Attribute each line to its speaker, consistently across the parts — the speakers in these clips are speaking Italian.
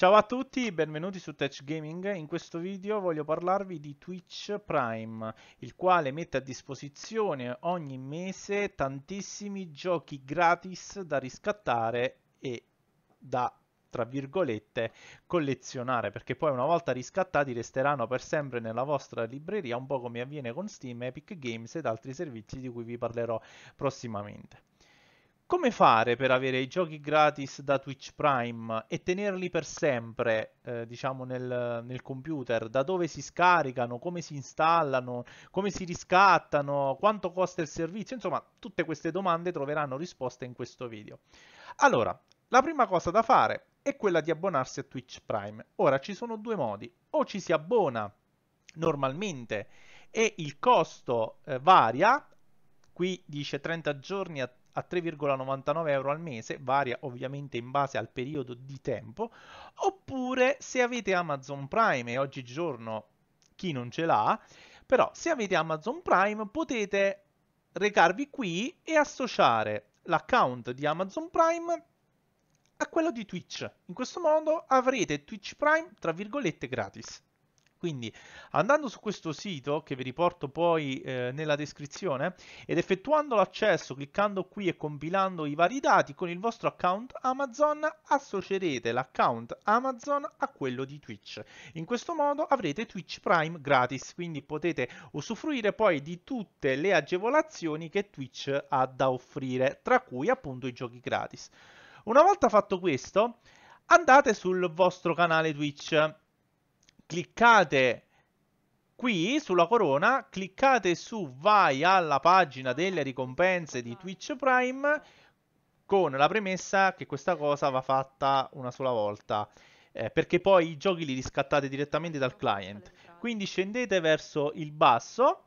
Speaker 1: Ciao a tutti, benvenuti su Tech Gaming. In questo video voglio parlarvi di Twitch Prime, il quale mette a disposizione ogni mese tantissimi giochi gratis da riscattare e da tra virgolette collezionare perché poi una volta riscattati resteranno per sempre nella vostra libreria un po' come avviene con Steam, Epic Games ed altri servizi di cui vi parlerò prossimamente come fare per avere i giochi gratis da Twitch Prime e tenerli per sempre, eh, diciamo, nel, nel, computer? Da dove si scaricano, come si installano, come si riscattano, quanto costa il servizio? Insomma, tutte queste domande troveranno risposte in questo video. Allora, la prima cosa da fare è quella di abbonarsi a Twitch Prime. Ora, ci sono due modi. O ci si abbona normalmente e il costo eh, varia qui dice 30 giorni a a 3,99 euro al mese, varia ovviamente in base al periodo di tempo, oppure se avete Amazon Prime e oggigiorno chi non ce l'ha, però se avete Amazon Prime potete recarvi qui e associare l'account di Amazon Prime a quello di Twitch. In questo modo avrete Twitch Prime, tra virgolette, gratis. Quindi andando su questo sito, che vi riporto poi eh, nella descrizione, ed effettuando l'accesso, cliccando qui e compilando i vari dati, con il vostro account Amazon associerete l'account Amazon a quello di Twitch. In questo modo avrete Twitch Prime gratis, quindi potete usufruire poi di tutte le agevolazioni che Twitch ha da offrire, tra cui appunto i giochi gratis. Una volta fatto questo, andate sul vostro canale Twitch cliccate qui sulla corona, cliccate su vai alla pagina delle ricompense di Twitch Prime con la premessa che questa cosa va fatta una sola volta. Eh, perché poi i giochi li riscattate direttamente dal client. Quindi scendete verso il basso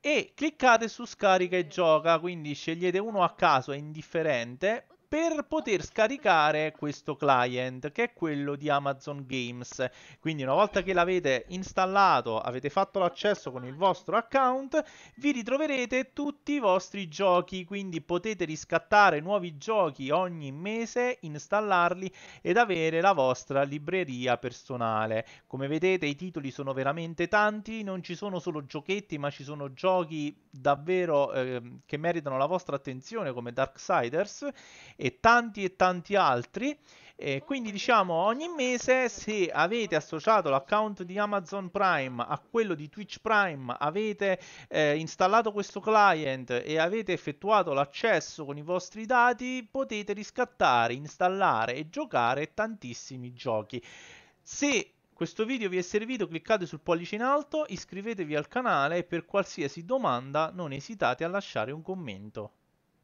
Speaker 1: e cliccate su scarica e gioca, quindi scegliete uno a caso, è indifferente, per poter scaricare questo client che è quello di Amazon Games. Quindi una volta che l'avete installato, avete fatto l'accesso con il vostro account, vi ritroverete tutti i vostri giochi, quindi potete riscattare nuovi giochi ogni mese, installarli ed avere la vostra libreria personale. Come vedete i titoli sono veramente tanti, non ci sono solo giochetti, ma ci sono giochi davvero eh, che meritano la vostra attenzione come Darksiders e tanti e tanti altri. Eh, quindi diciamo ogni mese se avete associato l'account di Amazon Prime a quello di Twitch Prime, avete eh, installato questo client e avete effettuato l'accesso con i vostri dati, potete riscattare, installare e giocare tantissimi giochi. Se questo video vi è servito, cliccate sul pollice in alto, iscrivetevi al canale e per qualsiasi domanda non esitate a lasciare un commento.